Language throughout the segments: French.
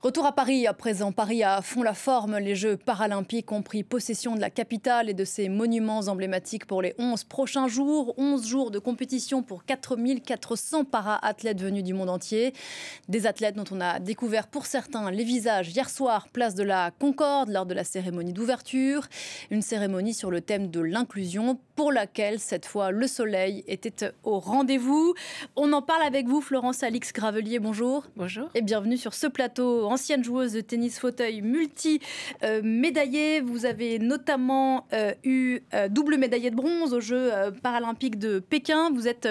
Retour à Paris à présent. Paris à fond la forme. Les Jeux paralympiques ont pris possession de la capitale et de ses monuments emblématiques pour les 11 prochains jours. 11 jours de compétition pour 4400 para-athlètes venus du monde entier. Des athlètes dont on a découvert pour certains les visages hier soir, place de la Concorde, lors de la cérémonie d'ouverture. Une cérémonie sur le thème de l'inclusion pour laquelle cette fois le soleil était au rendez-vous. On en parle avec vous, Florence Alix Gravelier. Bonjour. Bonjour. Et bienvenue sur ce plateau ancienne joueuse de tennis fauteuil multi-médaillée. Euh, vous avez notamment euh, eu euh, double médaillée de bronze aux Jeux paralympiques de Pékin. Vous êtes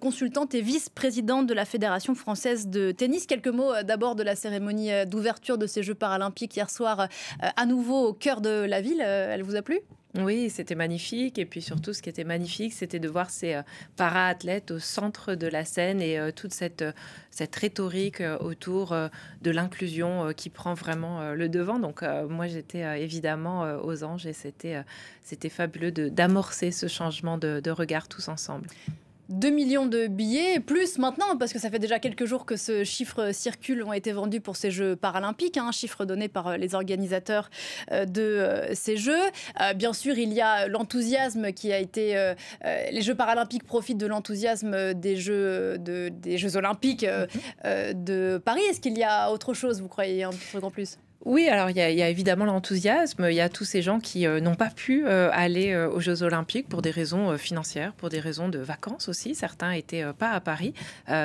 consultante et vice-présidente de la Fédération française de tennis. Quelques mots d'abord de la cérémonie d'ouverture de ces Jeux paralympiques hier soir, à nouveau au cœur de la ville. Elle vous a plu oui, c'était magnifique. Et puis surtout, ce qui était magnifique, c'était de voir ces euh, para-athlètes au centre de la scène et euh, toute cette, euh, cette rhétorique autour de l'inclusion qui prend vraiment le devant. Donc, moi, j'étais évidemment aux anges et c'était, c'était fabuleux d'amorcer ce changement de regard tous ensemble. 2 millions de billets, plus maintenant, parce que ça fait déjà quelques jours que ce chiffre circule, ont été vendus pour ces Jeux paralympiques, un hein, chiffre donné par euh, les organisateurs euh, de euh, ces Jeux. bien sûr, il y a l'enthousiasme qui a été... les Jeux paralympiques profitent de l'enthousiasme des Jeux, des Jeux olympiques mhm. de Paris. Est-ce qu'il y a autre chose, vous croyez, un truc en plus oui, alors il y, a, évidemment l'enthousiasme, il y a tous ces gens qui euh, n'ont pas pu euh, aller euh, aux Jeux Olympiques pour des raisons financières, pour des raisons de vacances aussi. Certains n'étaient pas à Paris.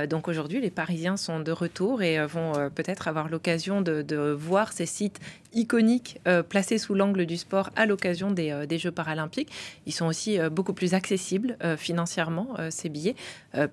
donc aujourd'hui, les Parisiens sont de retour et vont peut-être avoir l'occasion de, voir ces sites iconiques euh, placés sous l'angle du sport à l'occasion des, euh, Jeux paralympiques. Ils sont aussi euh, beaucoup plus accessibles financièrement, ces billets,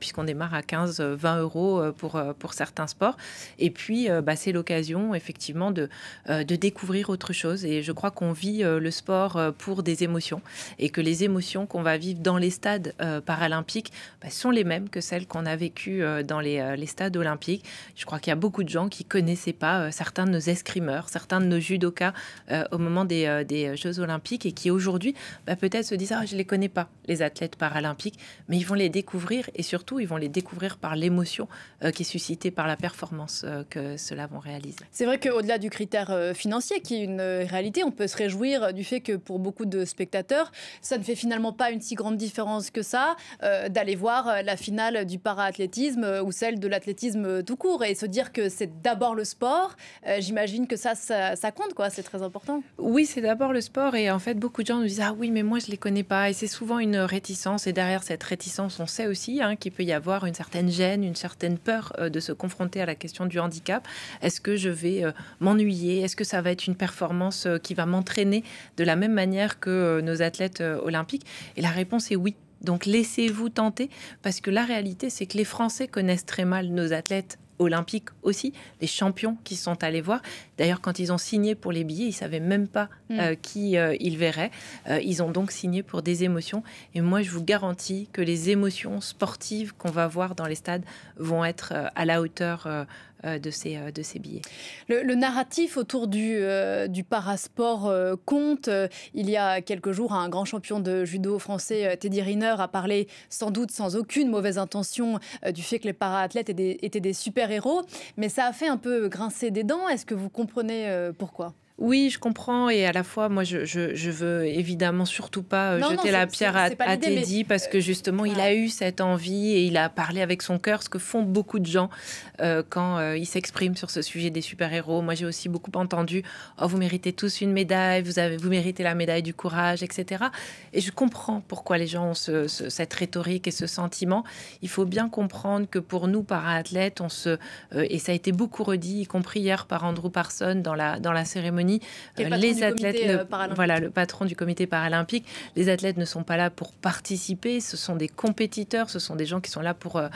puisqu'on démarre à 15-20 euros pour, pour certains sports. Et puis, bah, c'est l'occasion, effectivement, de, de découvrir autre chose. Et je crois qu'on vit le sport pour des émotions et que les émotions qu'on va vivre dans les stades paralympiques bah, sont les mêmes que celles qu'on a vécues dans les, les, stades olympiques. Je crois qu'il y a beaucoup de gens qui connaissaient pas certains de nos escrimeurs, certains de nos judoka euh, au moment euh, des, Jeux Olympiques et qui aujourd'hui bah, peut-être se disent ah je les connais pas les athlètes paralympiques, mais ils vont les découvrir et surtout ils vont les découvrir par l'émotion euh, qui est suscitée par la performance que ceux-là vont réaliser. C'est vrai qu'au-delà du critère financier qui est une réalité, on peut se réjouir du fait que pour beaucoup de spectateurs, ça ne fait finalement pas une si grande différence que ça d'aller voir la finale du paraathlétisme ou celle de l'athlétisme tout court et se dire que c'est d'abord le sport. J'imagine que ça, ça, ça quoi. C'est très important. Oui, c'est d'abord le sport. Et en fait, beaucoup de gens nous disent Ah oui, mais moi, je les connais pas. Et c'est souvent une réticence. Et derrière cette réticence, on sait aussi hein, qu'il peut y avoir une certaine gêne, une certaine peur euh, de se confronter à la question du handicap. Est-ce que je vais euh, m'ennuyer Est-ce que ça va être une performance euh, qui va m'entraîner de la même manière que nos athlètes olympiques Et la réponse est oui. Donc laissez-vous tenter, parce que la réalité, c'est que les Français connaissent très mal nos athlètes olympiques aussi, les champions qui sont allés voir. D'ailleurs, quand ils ont signé pour les billets, ils ne savaient même pas mm. euh, qui euh, ils verraient. Euh, ils ont donc signé pour des émotions. Et moi, je vous garantis que les émotions sportives qu'on va voir dans les stades vont être à la hauteur de ces, de ces billets. Le, narratif autour du, du parasport compte. Il y a quelques jours, un grand champion de judo français, Teddy Riner, a parlé sans doute sans aucune mauvaise intention du fait que les para-athlètes étaient, étaient des super héros mais ça a fait un peu grincer des dents. Est-ce que vous comprenez euh, pourquoi oui, je comprends. Et à la fois, moi, je, veux évidemment surtout pas euh, jeter la pierre à, Teddy parce que euh, justement, il a eu cette envie et il a parlé avec son cœur, ce que font beaucoup de gens euh, quand ils s'expriment sur ce sujet des super-héros. Moi, j'ai aussi beaucoup entendu oh, vous méritez tous une médaille, vous, avez, vous méritez la médaille du courage, etc. Et je comprends pourquoi les gens ont cette rhétorique et ce sentiment. Il faut bien comprendre que pour nous, par athlètes on se. et ça a été beaucoup redit, y compris hier par Andrew Parson dans la cérémonie euh, les athlètes, euh, voilà, le patron du comité paralympique, les athlètes ne sont pas là pour participer, ce sont des compétiteurs, ce sont des gens qui sont là pour, euh,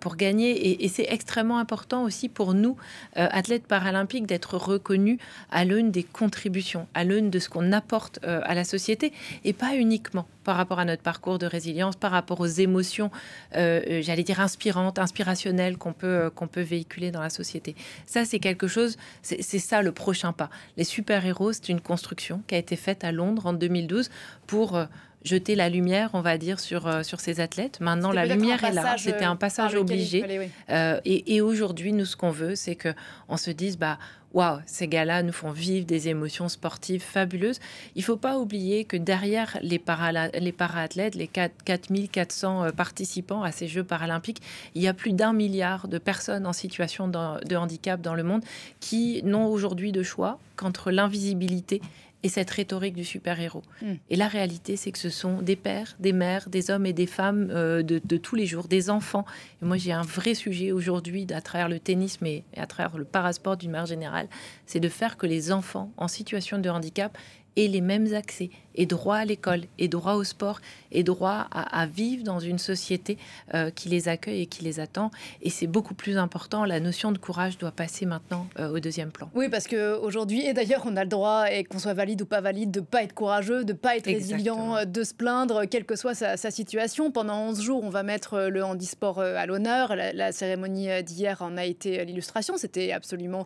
pour gagner. Et, et c'est extrêmement important aussi pour nous, athlètes paralympiques, d'être reconnus à l'une des contributions, à l'aune de ce qu'on apporte à la société et pas uniquement par rapport à notre parcours de résilience, par rapport aux émotions, euh, euh, j'allais dire inspirantes, inspirationnelles qu'on peut, euh, qu'on peut véhiculer dans la société. Ça, c'est quelque chose, c'est ça le prochain pas. Les super-héros, c'est une construction qui a été faite à Londres en 2012 pour jeter la lumière, on va dire, sur, euh, sur ces athlètes. Maintenant, la lumière est là. C'était un euh, passage obligé. Euh, et, et aujourd'hui, nous, ce qu'on veut, c'est qu'on se dise, bah, waouh, ces gars-là nous font vivre des émotions sportives fabuleuses. Il ne faut pas oublier que derrière les, para les para-athlètes, les 4400 participants à ces Jeux paralympiques, il y a plus d'un milliard de personnes en situation de handicap dans le monde qui n'ont aujourd'hui de choix qu'entre l'invisibilité et cette rhétorique du super-héros. Hmm. Et la réalité, c'est que ce sont des pères, des mères, des hommes et des femmes euh, de, tous les jours, des enfants. Et moi, j'ai un vrai sujet aujourd'hui, à travers le tennis, mais à travers le parasport d'une manière générale, c'est de faire que les enfants en situation de handicap et les mêmes accès, et droit à l'école, et droit au sport, et droit à, vivre dans une société euh, qui les accueille et qui les attend. Et c'est beaucoup plus important. La notion de courage doit passer maintenant euh, au deuxième plan. Oui, parce qu'aujourd'hui, et d'ailleurs, on a le droit, et qu'on soit valide ou pas valide, de ne pas être courageux, de ne pas être résilient, euh, de se plaindre, quelle que soit sa, situation. Pendant 11 jours, on va mettre le handisport à l'honneur. La, cérémonie d'hier en a été l'illustration. C'était absolument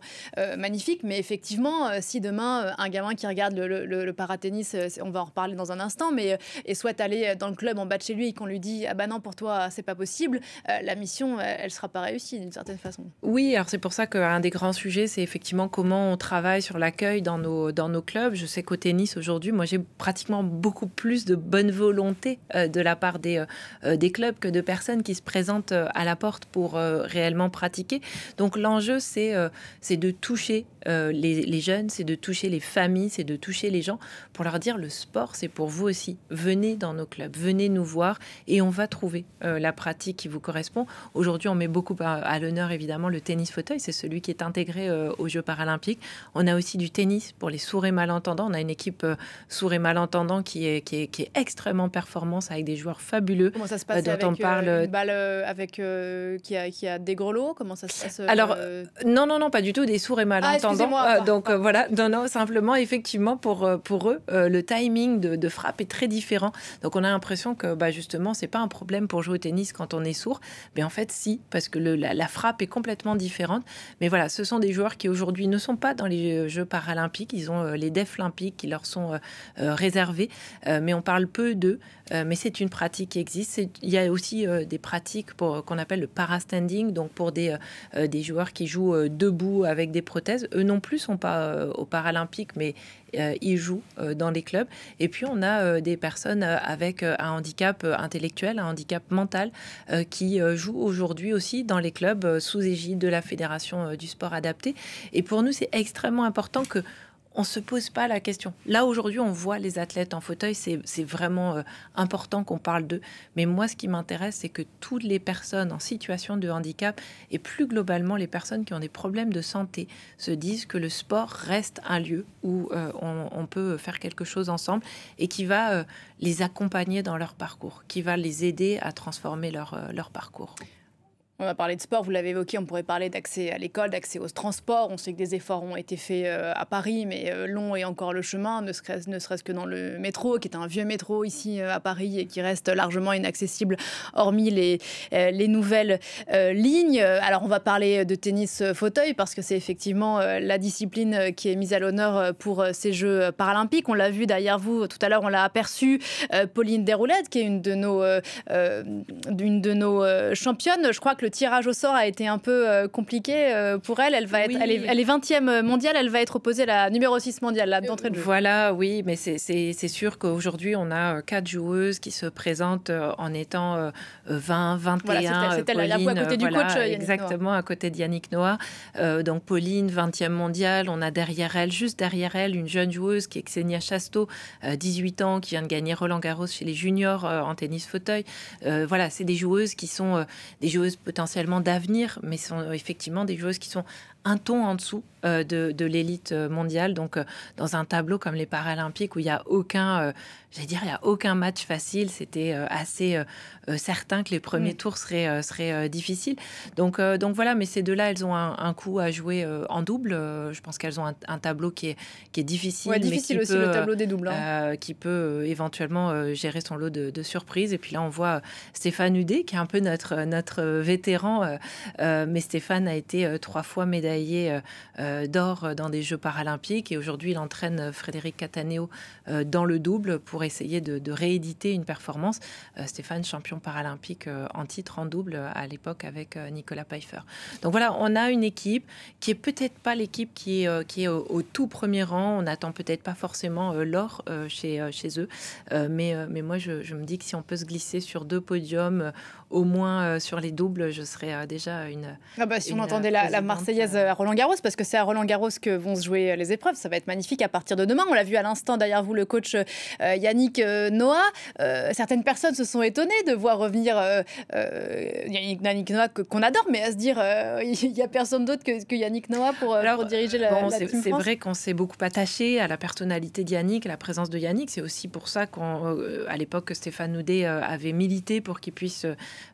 magnifique. Mais effectivement, si demain, un gamin qui regarde le le, parathéniste, euh, on va en reparler dans un instant, mais euh, et soit aller euh, dans le club en bas de chez lui et qu'on lui dit ah bah non pour toi c'est pas possible, la mission elle, sera pas réussie d'une certaine façon. Oui, alors c'est pour ça qu'un des grands sujets c'est effectivement comment on travaille sur l'accueil dans nos dans nos clubs. Je sais qu'au tennis aujourd'hui, moi j'ai pratiquement beaucoup plus de bonne volonté de la part des des clubs que de personnes qui se présentent à la porte pour réellement pratiquer. Donc l'enjeu c'est c'est de toucher euh, les, jeunes, c'est de toucher les familles, c'est de toucher les gens pour leur dire le sport, c'est pour vous aussi. Venez dans nos clubs, venez nous voir et on va trouver euh, la pratique qui vous correspond. Aujourd'hui, on met beaucoup euh, à, l'honneur évidemment le tennis fauteuil, c'est celui qui est intégré aux Jeux paralympiques. On a aussi du tennis pour les sourds et malentendants. On a une équipe sourds et malentendants qui est, extrêmement performance avec des joueurs fabuleux. Comment ça se passe avec on parle... une balle avec, qui a, des grelots Comment ça se Alors, non, non, non, pas du tout, des sourds et malentendants. Ah, euh, donc euh, voilà, non, simplement, effectivement, pour, euh, pour eux, le timing de, frappe est très différent. Donc on a l'impression que bah, justement, c'est pas un problème pour jouer au tennis quand on est sourd. Mais en fait, si, parce que la, frappe est complètement différente. Mais voilà, ce sont des joueurs qui aujourd'hui ne sont pas dans les Jeux paralympiques. Ils ont les déflympiques qui leur sont réservés. mais on parle peu d'eux. mais c'est une pratique qui existe. Il y a aussi des pratiques qu'on appelle le parastanding, donc pour des, des joueurs qui jouent debout avec des prothèses non plus sont pas euh, aux Paralympiques, mais euh, ils jouent euh, dans les clubs. Et puis on a des personnes avec un handicap intellectuel, un handicap mental, qui jouent aujourd'hui aussi dans les clubs sous égide de la Fédération du sport adapté. Et pour nous, c'est extrêmement important que on ne se pose pas la question. Là, aujourd'hui, on voit les athlètes en fauteuil, c'est vraiment euh, important qu'on parle d'eux. Mais moi, ce qui m'intéresse, c'est que toutes les personnes en situation de handicap, et plus globalement les personnes qui ont des problèmes de santé, se disent que le sport reste un lieu où euh, on, peut faire quelque chose ensemble et qui va euh, les accompagner dans leur parcours, qui va les aider à transformer leur, leur parcours. On a parlé de sport, vous l'avez évoqué, on pourrait parler d'accès à l'école, d'accès aux transports. On sait que des efforts ont été faits euh, à Paris, mais euh, long et encore le chemin, ne serait-ce que dans le métro, qui est un vieux métro ici euh, à Paris et qui reste largement inaccessible, hormis les, nouvelles lignes. Alors on va parler de tennis fauteuil, parce que c'est effectivement la discipline qui est mise à l'honneur pour ces Jeux paralympiques. On l'a vu derrière vous tout à l'heure, on l'a aperçu, Pauline Desroulettes, qui est une de nos, de nos championnes. Je crois que tirage au sort a été un peu euh, compliqué euh, pour elle. Elle, va être, elle, est, 20e mondiale, elle va être opposée à la numéro 6 mondiale la d'entrée de jeu. Voilà, oui, mais c'est sûr qu'aujourd'hui, on a euh, quatre joueuses qui se présentent en étant 20, 21. Voilà, c'est elle, à côté du coach. Exactement, à côté Yannick Noah. donc Pauline, 20e mondiale. On a derrière elle, juste derrière elle, une jeune joueuse qui est Xenia Chasteau, 18 ans, qui vient de gagner Roland Garros chez les juniors en tennis fauteuil. voilà, c'est des joueuses qui sont des joueuses peut-être potentiellement d'avenir, mais sont euh, effectivement des joueuses qui sont un ton en dessous euh, de, l'élite euh, mondiale. Donc, dans un tableau comme les Paralympiques où il n'y a aucun, j'allais dire, il y a aucun match facile, c'était assez certain que les premiers mm. tours seraient, difficiles. Donc, donc voilà, mais ces deux-là, elles ont un, coup à jouer en double. je pense qu'elles ont un, tableau qui est, qui est difficile. difficile aussi le tableau des doubles. Hein. qui peut éventuellement gérer son lot de, surprises. Et puis là, on voit Stéphane Ude qui est un peu notre, notre VT vétérans. Euh, euh, mais Stéphane a été euh, trois fois médaillé d'or dans des Jeux paralympiques et aujourd'hui il entraîne Frédéric Cataneo dans le double pour essayer de, rééditer une performance. Stéphane, champion paralympique en titre en double à l'époque avec Nicolas Pfeiffer. Donc voilà, on a une équipe qui est peut-être pas l'équipe qui est, au, tout premier rang. On n'attend peut-être pas forcément l'or chez, chez eux. mais, mais moi, je, me dis que si on peut se glisser sur deux podiums, au moins sur les doubles, je serais euh, déjà une. Ah bah, si on entendait la, Marseillaise euh. Euh, à Roland Garros, parce que c'est à Roland Garros que vont se jouer les épreuves, ça va être magnifique à partir de demain. On l'a vu à l'instant derrière vous, le coach Yannick Noah. certaines personnes se sont étonnées de voir revenir Yannick, Noah qu'on adore, mais à se dire il n'y a personne d'autre que, Yannick Noah pour, Alors, pour diriger la, C'est vrai qu'on s'est beaucoup attaché à la personnalité de Yannick, à la présence de Yannick. C'est aussi pour ça qu'à l'époque Stéphane Houdet avait milité pour qu'il puisse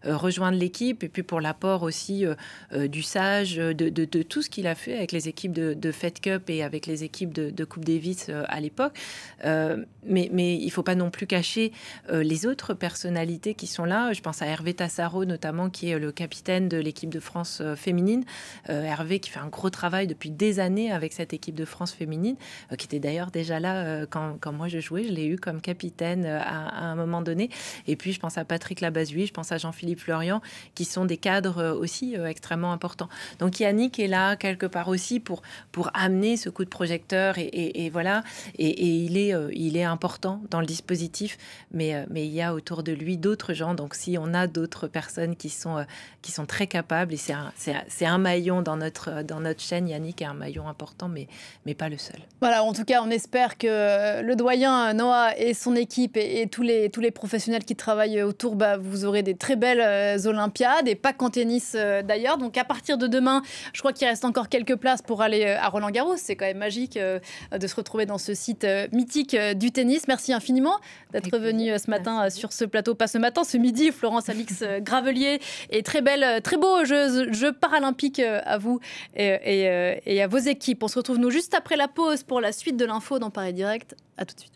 rejoindre l'équipe et puis pour l'apport aussi euh, euh, du Sage, euh, de, tout ce qu'il a fait avec les équipes de, Fed Cup et avec les équipes de, de Coupe Davis à l'époque. mais, mais il ne faut pas non plus cacher les autres personnalités qui sont là. Je pense à Hervé Tassaro notamment, qui est le capitaine de l'équipe de France féminine. Hervé qui fait un gros travail depuis des années avec cette équipe de France féminine, qui était d'ailleurs déjà là quand, moi je jouais. Je l'ai eu comme capitaine à, un moment donné. Et puis je pense à Patrick Labazuy je pense à Jean-Philippe Florian, qui sont des cadres euh, aussi euh, extrêmement importants. Donc Yannick est là quelque part aussi pour, pour amener ce coup de projecteur et, voilà. Et, il, est, euh, il est important dans le dispositif, mais, mais il y a autour de lui d'autres gens. Donc si on a d'autres personnes qui sont, qui sont très capables, et c'est un, c'est un maillon dans notre, dans notre chaîne, Yannick est un maillon important, mais, mais pas le seul. Voilà, en tout cas, on espère que le doyen Noah et son équipe et, tous, les, tous les professionnels qui travaillent autour, bah, vous aurez des très belles Olympiades et pas qu'en tennis euh, d'ailleurs. Donc à partir de demain, je crois qu'il reste encore quelques places pour aller euh, à Roland Garros. C'est quand même magique euh, de se retrouver dans ce site mythique du tennis. Merci infiniment d'être venu ce matin sur ce plateau, pas ce matin, ce midi. Florence Alix Gravelier et très belle, très beau jeu, jeu paralympique à vous et, et à vos équipes. On se retrouve nous juste après la pause pour la suite de l'info dans Paris Direct. À tout de suite.